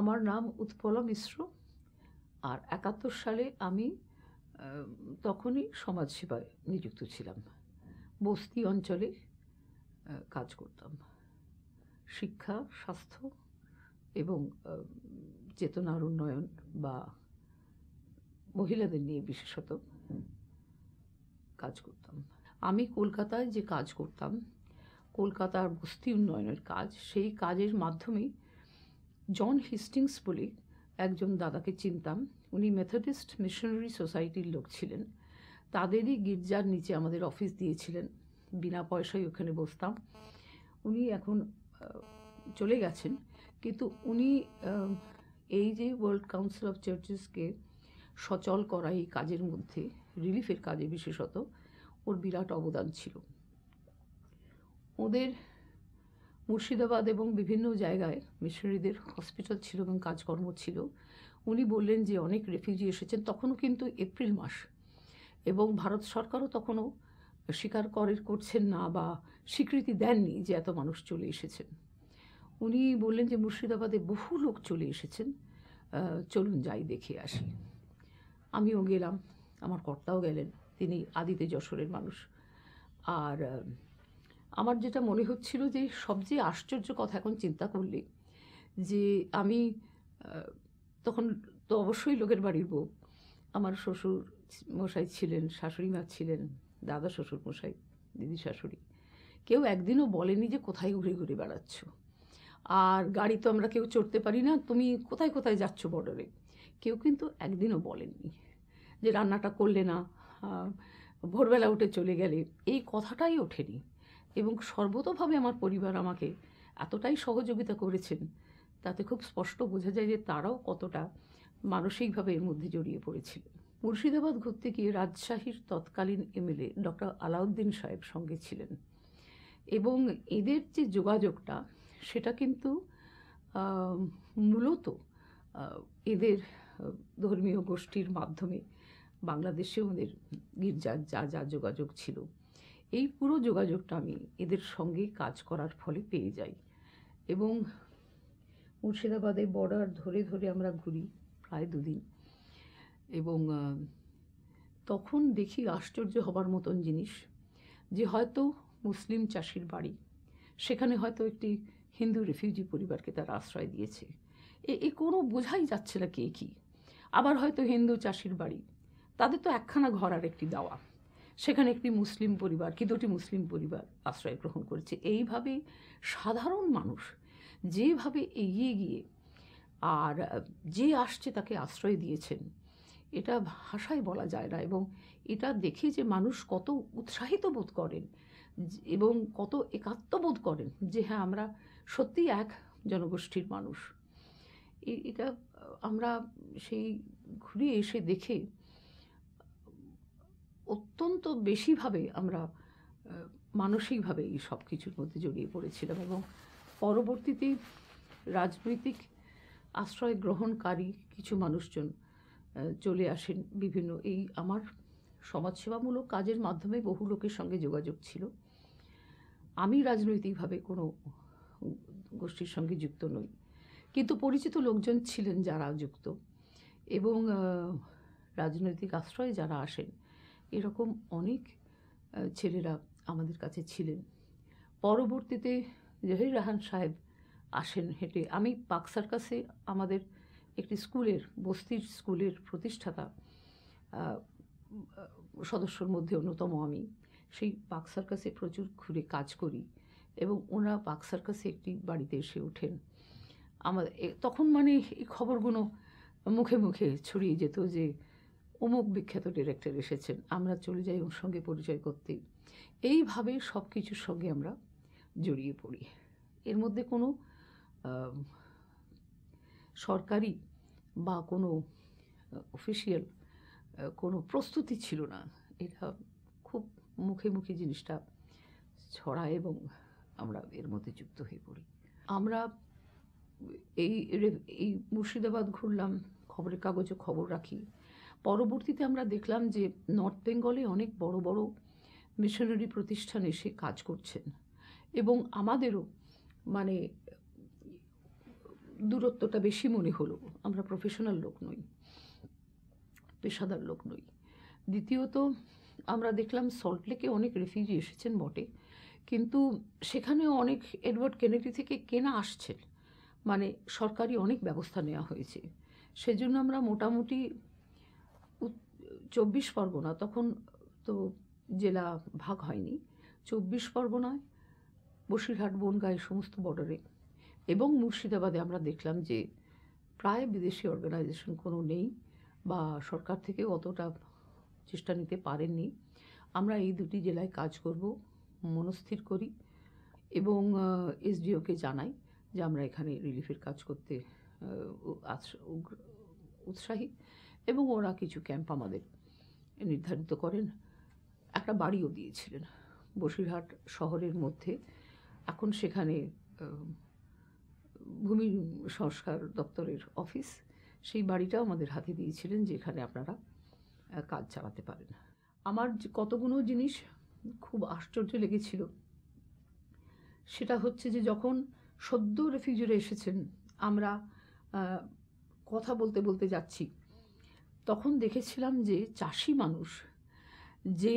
আমার নাম উৎপলা মিশ্র আর একাত্তর সালে আমি তখনই সমাজসেবায় নিযুক্ত ছিলাম বস্তি অঞ্চলে কাজ করতাম শিক্ষা স্বাস্থ্য এবং চেতনার উন্নয়ন বা মহিলাদের নিয়ে বিশেষত কাজ করতাম আমি কলকাতায় যে কাজ করতাম কলকাতার বস্তি উন্নয়নের কাজ সেই কাজের মাধ্যমেই জন হিস্টিংস বলে একজন দাদাকে চিনতাম উনি মেথডিস্ট মিশনারি সোসাইটির লোক ছিলেন তাদেরই গির্জার নিচে আমাদের অফিস দিয়েছিলেন বিনা পয়সায় ওখানে বসতাম উনি এখন চলে গেছেন কিন্তু উনি এই যে ওয়ার্ল্ড কাউন্সিল অফ চার্চেসকে সচল করা এই কাজের মধ্যে রিলিফের কাজে বিশেষত ওর বিরাট অবদান ছিল ওদের মুর্শিদাবাদ এবং বিভিন্ন জায়গায় মিশনারিদের হসপিটাল ছিল এবং কাজকর্ম ছিল উনি বললেন যে অনেক রেফিউজি এসেছেন তখনও কিন্তু এপ্রিল মাস এবং ভারত সরকারও তখনও স্বীকার করে করছেন না বা স্বীকৃতি দেননি যে এত মানুষ চলে এসেছেন উনি বললেন যে মুর্শিদাবাদে বহু লোক চলে এসেছেন চলুন যাই দেখে আসি আমিও গেলাম আমার কর্তাও গেলেন তিনি আদিতে যশোরের মানুষ আর আমার যেটা মনে হচ্ছিল যে সবচেয়ে আশ্চর্য কথা এখন চিন্তা করলে যে আমি তখন তো অবশ্যই লোকের বাড়ির বউ আমার শ্বশুর মশাই ছিলেন শাশুড়ি মা ছিলেন দাদা শ্বশুর মশাই দিদি শাশুড়ি কেউ একদিনও বলেনি যে কোথায় ঘুরে ঘুরে বেড়াচ্ছ আর গাড়ি তো আমরা কেউ চড়তে পারি না তুমি কোথায় কোথায় যাচ্ছ বর্ডারে কেউ কিন্তু একদিনও বলেননি যে রান্নাটা করলে না ভোরবেলা উঠে চলে গেলে এই কথাটাই ওঠেনি এবং সর্বতভাবে আমার পরিবার আমাকে এতটাই সহযোগিতা করেছেন তাতে খুব স্পষ্ট বোঝা যায় যে তারাও কতটা মানসিকভাবে এর মধ্যে জড়িয়ে পড়েছিল মুর্শিদাবাদ ঘুরতে গিয়ে রাজশাহীর তৎকালীন এমএলএ ডক্টর আলাউদ্দিন সাহেব সঙ্গে ছিলেন এবং এদের যে যোগাযোগটা সেটা কিন্তু মূলত এদের ধর্মীয় গোষ্ঠীর মাধ্যমে বাংলাদেশে ওদের গির্জার যা যা যোগাযোগ ছিল এই পুরো যোগাযোগটা আমি এদের সঙ্গে কাজ করার ফলে পেয়ে যাই এবং মুর্শিদাবাদে বর্ডার ধরে ধরে আমরা ঘুরি প্রায় দুদিন এবং তখন দেখি আশ্চর্য হবার মতন জিনিস যে হয়তো মুসলিম চাষির বাড়ি সেখানে হয়তো একটি হিন্দু রিফিউজি পরিবারকে তার আশ্রয় দিয়েছে এ এ কোনো বোঝাই যাচ্ছে না কে কী আবার হয়তো হিন্দু চাষির বাড়ি তাদের তো একখানা ঘর আর একটি দেওয়া সেখানে একটি মুসলিম পরিবার কি দুটি মুসলিম পরিবার আশ্রয় গ্রহণ করেছে এইভাবে সাধারণ মানুষ যেভাবে এগিয়ে গিয়ে আর যে আসছে তাকে আশ্রয় দিয়েছেন এটা ভাষায় বলা যায় না এবং এটা দেখে যে মানুষ কত উৎসাহিত বোধ করেন এবং কত একাত্মবোধ করেন যে হ্যাঁ আমরা সত্যি এক জনগোষ্ঠীর মানুষ এটা আমরা সেই ঘুরে এসে দেখে অত্যন্ত বেশিভাবে আমরা মানসিকভাবে এই সব কিছুর মধ্যে জড়িয়ে পড়েছিলাম এবং পরবর্তীতে রাজনৈতিক আশ্রয় গ্রহণকারী কিছু মানুষজন চলে আসেন বিভিন্ন এই আমার সমাজসেবামূলক কাজের মাধ্যমে বহু লোকের সঙ্গে যোগাযোগ ছিল আমি রাজনৈতিকভাবে কোনো গোষ্ঠীর সঙ্গে যুক্ত নই কিন্তু পরিচিত লোকজন ছিলেন যারা যুক্ত এবং রাজনৈতিক আশ্রয়ে যারা আসেন এরকম অনেক ছেলেরা আমাদের কাছে ছিলেন পরবর্তীতে জহির রাহান সাহেব আসেন হেঁটে আমি পাক সার্কাসে আমাদের একটি স্কুলের বস্তির স্কুলের প্রতিষ্ঠাতা সদস্যর মধ্যে অন্যতম আমি সেই পাক সার্কাসে প্রচুর ঘুরে কাজ করি এবং ওনা পাক সার্কাসে একটি বাড়িতে এসে ওঠেন আমার তখন মানে এই খবরগুলো মুখে মুখে ছড়িয়ে যেত যে অমুক বিখ্যাত ডিরেক্টর এসেছেন আমরা চলে যাই ওর সঙ্গে পরিচয় করতে এইভাবে সব কিছুর সঙ্গে আমরা জড়িয়ে পড়ি এর মধ্যে কোনো সরকারি বা কোনো অফিসিয়াল কোনো প্রস্তুতি ছিল না এটা খুব মুখে মুখে জিনিসটা ছড়ায় এবং আমরা এর মধ্যে যুক্ত হয়ে পড়ি আমরা এই এই মুর্শিদাবাদ ঘুরলাম খবরের কাগজে খবর রাখি পরবর্তীতে আমরা দেখলাম যে নর্থ বেঙ্গলে অনেক বড় বড় মিশনারি প্রতিষ্ঠান এসে কাজ করছেন এবং আমাদেরও মানে দূরত্বটা বেশি মনে হলো আমরা প্রফেশনাল লোক নই পেশাদার লোক নই দ্বিতীয়ত আমরা দেখলাম সল্টলেকে অনেক রেফিউজি এসেছেন বটে কিন্তু সেখানেও অনেক এডওয়ার্ড কেনেডি থেকে কেনা আসছেন মানে সরকারি অনেক ব্যবস্থা নেওয়া হয়েছে সেজন্য আমরা মোটামুটি চব্বিশ পরগনা তখন তো জেলা ভাগ হয়নি চব্বিশ পরগনায় বসিরহাট বনগাঁ এই সমস্ত বর্ডারে এবং মুর্শিদাবাদে আমরা দেখলাম যে প্রায় বিদেশি অর্গানাইজেশন কোনো নেই বা সরকার থেকে অতটা চেষ্টা নিতে পারেননি আমরা এই দুটি জেলায় কাজ করব মনস্থির করি এবং এসডিওকে জানাই যে আমরা এখানে রিলিফের কাজ করতে উৎসাহী এবং ওরা কিছু ক্যাম্প আমাদের নির্ধারিত করেন একটা বাড়িও দিয়েছিলেন বসিরহাট শহরের মধ্যে এখন সেখানে ভূমি সংস্কার দপ্তরের অফিস সেই বাড়িটাও আমাদের হাতে দিয়েছিলেন যেখানে আপনারা কাজ চালাতে পারেন আমার কতগুলো জিনিস খুব আশ্চর্য লেগেছিল সেটা হচ্ছে যে যখন সদ্য রেফিউজিরা এসেছেন আমরা কথা বলতে বলতে যাচ্ছি তখন দেখেছিলাম যে চাষি মানুষ যে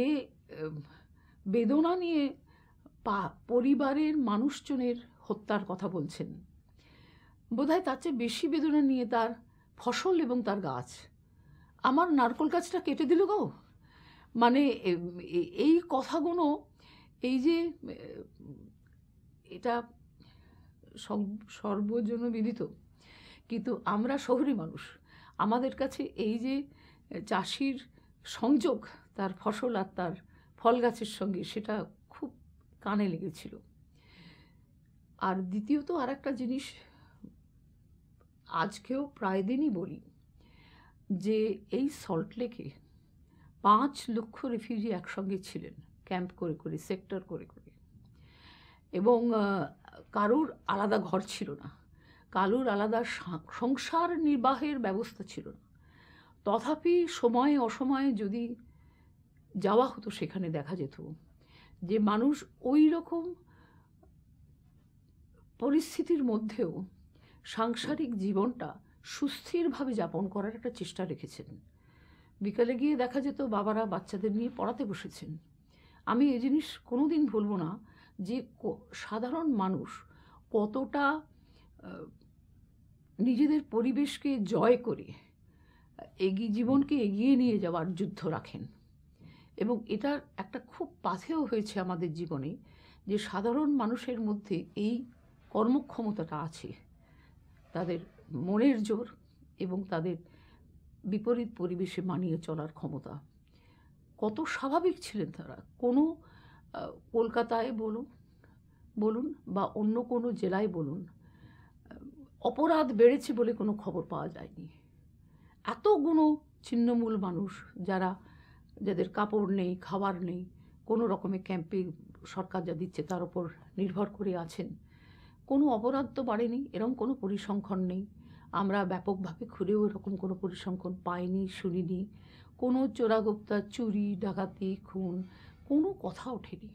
বেদনা নিয়ে পরিবারের মানুষজনের হত্যার কথা বলছেন বোধহয় তার চেয়ে বেশি বেদনা নিয়ে তার ফসল এবং তার গাছ আমার নারকল গাছটা কেটে দিল গো মানে এই কথাগুলো এই যে এটা সর্বজনবিদিত কিন্তু আমরা শহুরি মানুষ আমাদের কাছে এই যে চাষির সংযোগ তার ফসল আর তার ফল গাছের সঙ্গে সেটা খুব কানে লেগেছিল আর দ্বিতীয়ত আর একটা জিনিস আজকেও প্রায় দিনই বলি যে এই সল্টলেকে পাঁচ লক্ষ রেফিউজি একসঙ্গে ছিলেন ক্যাম্প করে করে সেক্টর করে করে এবং কারোর আলাদা ঘর ছিল না কালুর আলাদা সংসার নির্বাহের ব্যবস্থা ছিল না তথাপি সময়ে অসময়ে যদি যাওয়া হতো সেখানে দেখা যেত যে মানুষ ওই রকম পরিস্থিতির মধ্যেও সাংসারিক জীবনটা সুস্থিরভাবে যাপন করার একটা চেষ্টা রেখেছেন বিকালে গিয়ে দেখা যেত বাবারা বাচ্চাদের নিয়ে পড়াতে বসেছেন আমি এই জিনিস কোনো দিন ভুলব না যে সাধারণ মানুষ কতটা নিজেদের পরিবেশকে জয় করে এগিয়ে জীবনকে এগিয়ে নিয়ে যাওয়ার যুদ্ধ রাখেন এবং এটার একটা খুব পাথেও হয়েছে আমাদের জীবনে যে সাধারণ মানুষের মধ্যে এই কর্মক্ষমতাটা আছে তাদের মনের জোর এবং তাদের বিপরীত পরিবেশে মানিয়ে চলার ক্ষমতা কত স্বাভাবিক ছিলেন তারা কোনো কলকাতায় বলুন বলুন বা অন্য কোনো জেলায় বলুন অপরাধ বেড়েছে বলে কোনো খবর পাওয়া যায়নি এত ছিন্নমূল মানুষ যারা যাদের কাপড় নেই খাবার নেই কোনো রকমে ক্যাম্পে সরকার যা দিচ্ছে তার ওপর নির্ভর করে আছেন কোনো অপরাধ তো বাড়েনি এরকম কোনো পরিসংখ্যান নেই আমরা ব্যাপকভাবে ঘুরেও এরকম কোনো পরিসংখ্যান পাইনি শুনিনি কোনো চোরাগোপ্তা চুরি ডাকাতি খুন কোনো কথা ওঠেনি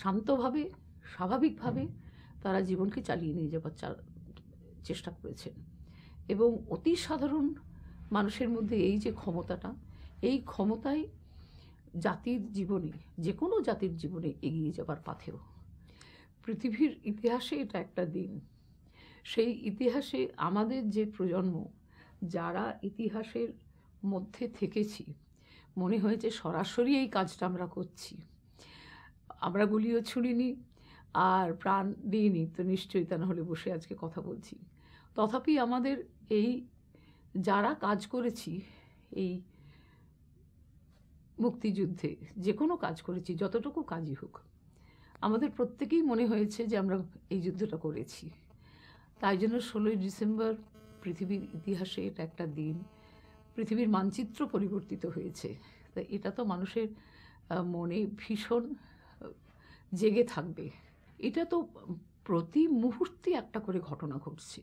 শান্তভাবে স্বাভাবিকভাবে তারা জীবনকে চালিয়ে নিয়ে যাবার চেষ্টা করেছেন এবং অতি সাধারণ মানুষের মধ্যে এই যে ক্ষমতাটা এই ক্ষমতাই জাতির জীবনে যে কোনো জাতির জীবনে এগিয়ে যাবার পাথেও পৃথিবীর ইতিহাসে এটা একটা দিন সেই ইতিহাসে আমাদের যে প্রজন্ম যারা ইতিহাসের মধ্যে থেকেছি মনে হয়েছে সরাসরি এই কাজটা আমরা করছি আমরা গুলিও ছুড়িনি আর প্রাণ দিইনি তো নিশ্চয়ই তা হলে বসে আজকে কথা বলছি তথাপি আমাদের এই যারা কাজ করেছি এই মুক্তিযুদ্ধে যে কোনো কাজ করেছি যতটুকু কাজই হোক আমাদের প্রত্যেকেই মনে হয়েছে যে আমরা এই যুদ্ধটা করেছি তাই জন্য ষোলোই ডিসেম্বর পৃথিবীর ইতিহাসে এটা একটা দিন পৃথিবীর মানচিত্র পরিবর্তিত হয়েছে তা এটা তো মানুষের মনে ভীষণ জেগে থাকবে এটা তো প্রতি মুহূর্তে একটা করে ঘটনা ঘটছে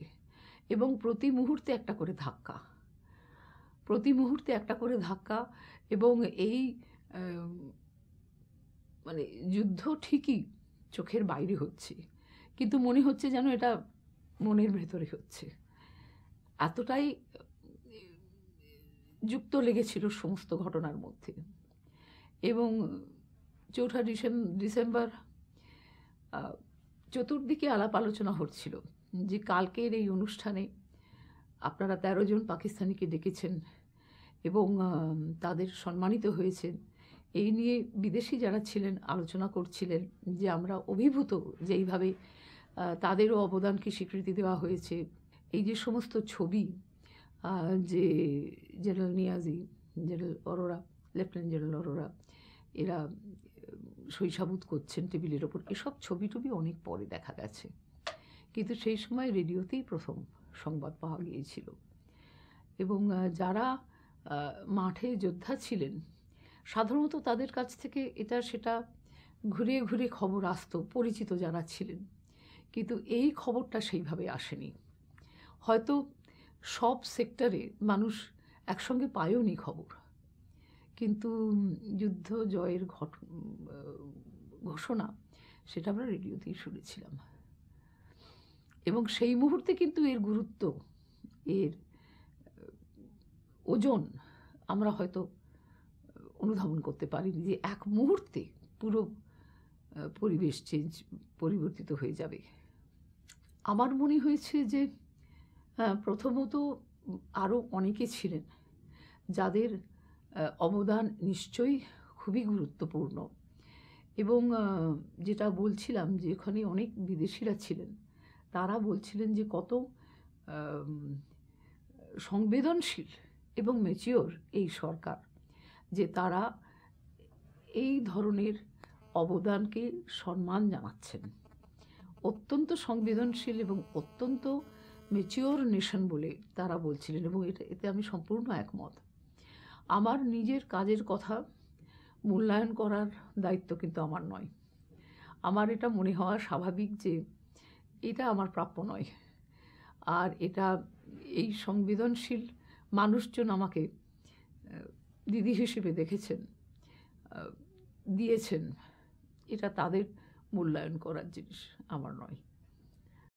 এবং প্রতি মুহূর্তে একটা করে ধাক্কা প্রতি মুহূর্তে একটা করে ধাক্কা এবং এই মানে যুদ্ধ ঠিকই চোখের বাইরে হচ্ছে কিন্তু মনে হচ্ছে যেন এটা মনের ভেতরে হচ্ছে এতটাই যুক্ত লেগেছিল সমস্ত ঘটনার মধ্যে এবং চৌঠা ডিসেম্বর চতুর্দিকে আলাপ আলোচনা হচ্ছিল যে কালকের এই অনুষ্ঠানে আপনারা তেরো জন পাকিস্তানিকে ডেকেছেন এবং তাদের সম্মানিত হয়েছেন এই নিয়ে বিদেশি যারা ছিলেন আলোচনা করছিলেন যে আমরা অভিভূত যে এইভাবে তাদেরও অবদানকে স্বীকৃতি দেওয়া হয়েছে এই যে সমস্ত ছবি যে general Niazi general Arora lieutenant general Arora এরা সাবুত করছেন টেবিলের ওপর এসব ছবি টবি অনেক পরে দেখা গেছে কিন্তু সেই সময় রেডিওতেই প্রথম সংবাদ পাওয়া গিয়েছিল এবং যারা মাঠে যোদ্ধা ছিলেন সাধারণত তাদের কাছ থেকে এটা সেটা ঘুরিয়ে ঘুরিয়ে খবর আসতো পরিচিত যারা ছিলেন কিন্তু এই খবরটা সেইভাবে আসেনি হয়তো সব সেক্টরে মানুষ একসঙ্গে পায়ওনি খবর কিন্তু যুদ্ধ জয়ের ঘট ঘোষণা সেটা আমরা রেডিওতেই শুনেছিলাম এবং সেই মুহূর্তে কিন্তু এর গুরুত্ব এর ওজন আমরা হয়তো অনুধাবন করতে পারিনি যে এক মুহূর্তে পুরো পরিবেশ চেঞ্জ পরিবর্তিত হয়ে যাবে আমার মনে হয়েছে যে প্রথমত আরও অনেকে ছিলেন যাদের অবদান নিশ্চয়ই খুবই গুরুত্বপূর্ণ এবং যেটা বলছিলাম যে এখানে অনেক বিদেশিরা ছিলেন তারা বলছিলেন যে কত সংবেদনশীল এবং মেচিওর এই সরকার যে তারা এই ধরনের অবদানকে সম্মান জানাচ্ছেন অত্যন্ত সংবেদনশীল এবং অত্যন্ত মেচিওর নেশন বলে তারা বলছিলেন এবং এটা এতে আমি সম্পূর্ণ একমত আমার নিজের কাজের কথা মূল্যায়ন করার দায়িত্ব কিন্তু আমার নয় আমার এটা মনে হওয়া স্বাভাবিক যে এটা আমার প্রাপ্য নয় আর এটা এই সংবেদনশীল মানুষজন আমাকে দিদি হিসেবে দেখেছেন দিয়েছেন এটা তাদের মূল্যায়ন করার জিনিস আমার নয়